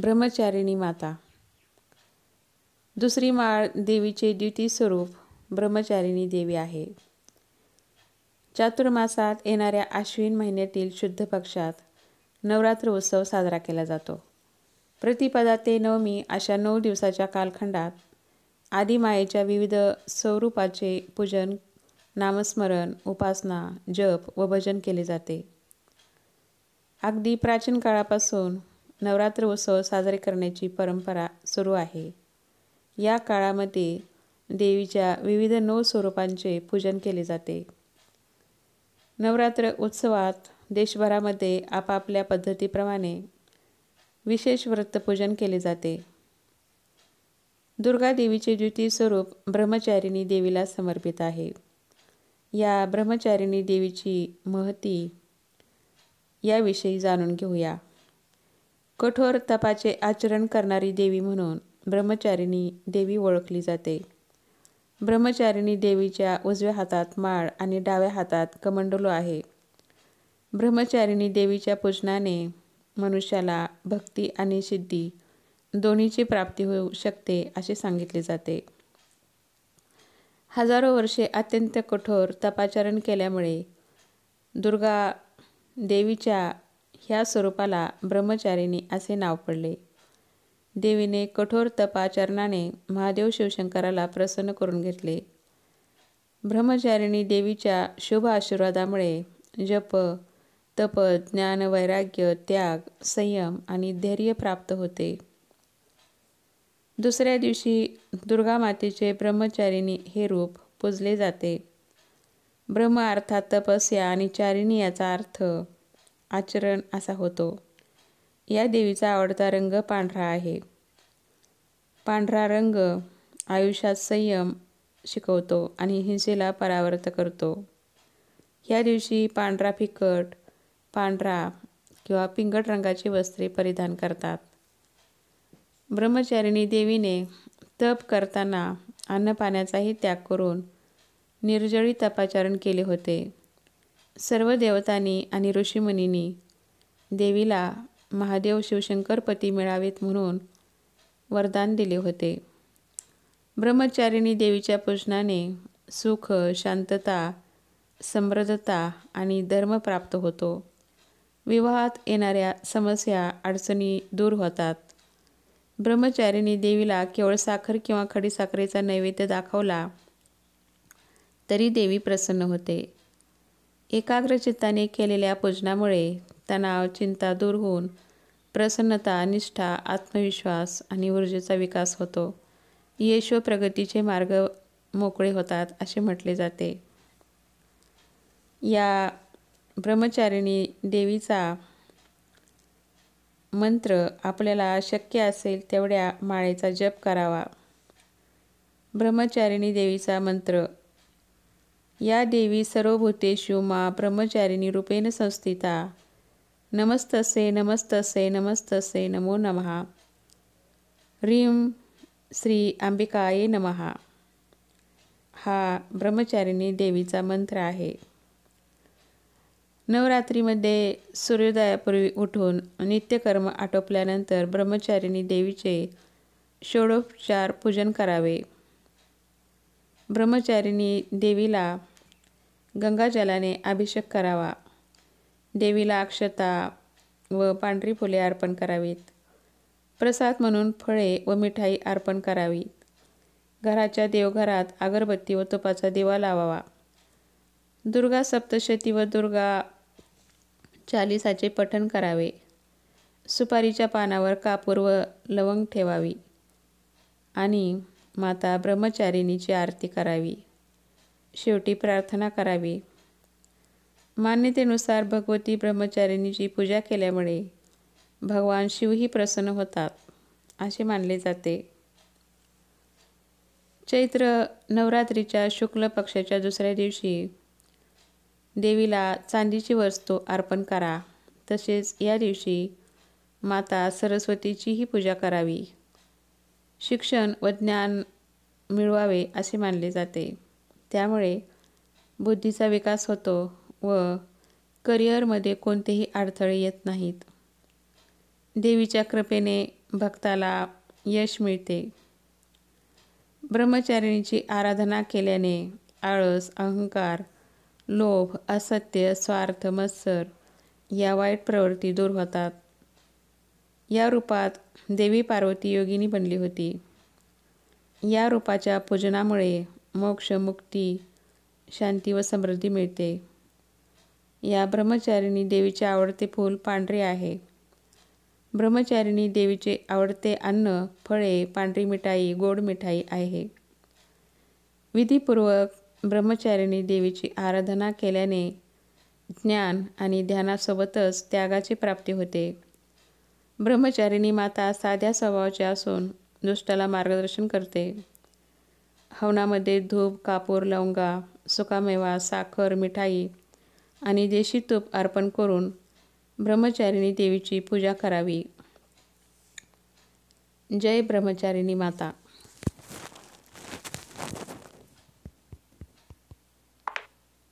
ब्रह्मचारिणी माता दुसरी माळ देवीचे द्वितीय स्वरूप ब्रह्मचारिणी देवी आहे चातुर्मासात येणाऱ्या आश्विन महिन्यातील शुद्ध पक्षात नवरात्र उत्सव साजरा केला जातो प्रतिपदा ते नवमी अशा नऊ दिवसाच्या कालखंडात आदिमायेच्या विविध स्वरूपाचे पूजन नामस्मरण उपासना जप व भजन केले जाते अगदी प्राचीन काळापासून नवरात्र उत्सव साजरे करण्याची परंपरा सुरू आहे या काळामध्ये देवीच्या विविध नऊ स्वरूपांचे पूजन केले जाते नवरात्र उत्सवात देशभरामध्ये आपापल्या पद्धतीप्रमाणे विशेष व्रतपूजन केले जाते दुर्गा देवीचे द्वितीय स्वरूप ब्रह्मचारिणी देवीला समर्पित आहे या ब्रह्मचारिणी देवीची महती याविषयी जाणून घेऊया कठोर तपाचे आचरण करणारी देवी म्हणून ब्रह्मचारिणी देवी ओळखली जाते ब्रह्मचारिणी देवीच्या उजव्या हातात माळ आणि डाव्या हातात कमंडलो आहे ब्रह्मचारिणी देवीच्या पूजनाने मनुष्याला भक्ती आणि सिद्धी दोन्हीची प्राप्ती होऊ शकते असे सांगितले जाते हजारो वर्षे अत्यंत कठोर तपाचरण केल्यामुळे दुर्गा देवीच्या ह्या स्वरूपाला ब्रह्मचारिणी असे नाव पडले देवीने कठोर तपाचरणाने महादेव शिवशंकराला प्रसन्न करून घेतले ब्रह्मचारिणी देवीच्या शुभ आशीर्वादामुळे जप तप ज्ञान वैराग्य त्याग संयम आणि धैर्य प्राप्त होते दुसऱ्या दिवशी दुर्गा मातेचे ब्रह्मचारिणी हे रूप पूजले जाते ब्रह्म अर्थात तपस्या आणि चारिणी याचा अर्थ आचरण असा होतो या देवीचा आवडता रंग पांढरा आहे पांढरा रंग आयुष्यात संयम शिकवतो आणि हिंसेला परावर्त करतो ह्या दिवशी पांढरा फिकट पांढरा किंवा पिंगट रंगाची वस्त्रे परिधान करतात ब्रह्मचारिणी देवीने तप करताना अन्नपाण्याचाही त्याग करून निर्जळी तपाचारण केले होते सर्व देवतांनी आणि ऋषीमुनींनी देवीला महादेव शिवशंकरपती मिळावेत म्हणून वरदान दिले होते ब्रह्मचारिणी देवीच्या पूजनाने सुख शांतता समृद्धता आणि धर्म प्राप्त होतो विवाहात येणाऱ्या समस्या अडचणी दूर होतात ब्रह्मचारिणी देवीला केवळ साखर किंवा खडीसाखरेचा नैवेद्य दाखवला तरी देवी प्रसन्न होते एकाग्रचित्ताने केलेल्या पूजनामुळे तणाव चिंता दूर होऊन प्रसन्नता निष्ठा आत्मविश्वास आणि ऊर्जेचा विकास होतो येशो प्रगतीचे मार्ग मोकळे होतात असे म्हटले जाते या ब्रह्मचारिणी देवीचा मंत्र आपल्याला शक्य असेल तेवढ्या माळेचा जप करावा ब्रह्मचारिणी देवीचा मंत्र या देवी सर्वभूतेषु मा ब्रह्मचारिणी रूपेण संस्थिता नमस्तसे नमस्तसे नमस्तसे नमो नमः ह्रीं श्री आंबिकाये नमः हा ब्रह्मचारिणी देवीचा मंत्र आहे नवरात्रीमध्ये सूर्योदयापूर्वी उठून नित्यकर्म आटोपल्यानंतर ब्रह्मचारिणी देवीचे षोडोपचार पूजन करावे ब्रह्मचारिणी देवीला गंगाजलाने अभिषेक करावा देवीला अक्षता व पांढरी फुले अर्पण करावीत प्रसाद म्हणून फळे व मिठाई अर्पण करावीत घराच्या देवघरात अगरबत्ती व तुपाचा दिवा लावावा दुर्गा सप्तशती व दुर्गा चालिसाचे पठण करावे सुपारीच्या पानावर कापूर व लवंग ठेवावी आणि माता ब्रह्मचारिणीची आरती करावी शेवटी प्रार्थना करावी मान्यतेनुसार भगवती ब्रह्मचारिणीची पूजा केल्यामुळे भगवान शिवही प्रसन्न होतात असे मानले जाते चैत्र नवरात्रीच्या शुक्ल पक्षाच्या दुसऱ्या दिवशी देवीला चांदीची वस्तू अर्पण करा तसेच या दिवशी माता सरस्वतीचीही पूजा करावी शिक्षण व ज्ञान मिळवावे असे मानले जाते त्यामुळे बुद्धीचा विकास होतो व करिअरमध्ये कोणतेही अडथळे येत नाहीत देवीच्या कृपेने भक्ताला यश मिळते ब्रह्मचारिणीची आराधना केल्याने आळस अहंकार लोभ असत्य स्वार्थ मत्सर या वाईट प्रवृत्ती दूर होतात या रूपात देवी पार्वती योगिनी बनली होती या रूपाच्या पूजनामुळे मोक्ष मुक्ती शांती व समृद्धी मिळते या ब्रह्मचारिणी देवीचे आवडते फूल पांढरे आहे ब्रह्मचारिणी देवीचे आवडते अन्न फळे पांढरी मिठाई गोड मिठाई आहे विधीपूर्वक ब्रह्मचारिणी देवीची आराधना केल्याने ज्ञान आणि ध्यानासोबतच त्यागाची प्राप्ती होते ब्रह्मचारिणी माता साध्या स्वभावाची असून दुष्टाला मार्गदर्शन करते हवनामध्ये धूप कापूर लवंगा सुकामेवा साखर मिठाई आणि देशी तूप अर्पण करून ब्रह्मचारिणी देवीची पूजा करावी जय ब्रह्मचारिणी माता